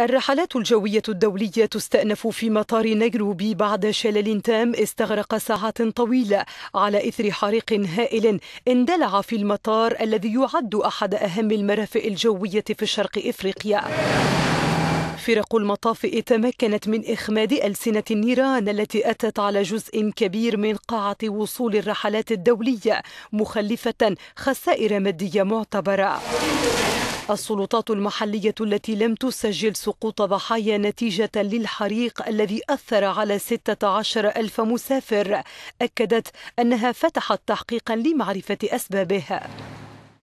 الرحلات الجوية الدولية تستأنف في مطار نيروبي بعد شلل تام استغرق ساعات طويلة على إثر حريق هائل اندلع في المطار الذي يعد أحد أهم المرافئ الجوية في شرق إفريقيا فرق المطافئ تمكنت من إخماد ألسنة النيران التي أتت على جزء كبير من قاعة وصول الرحلات الدولية مخلفة خسائر مادية معتبرة السلطات المحلية التي لم تسجل سقوط ضحايا نتيجة للحريق الذي أثر على 16 ألف مسافر أكدت أنها فتحت تحقيقا لمعرفة أسبابه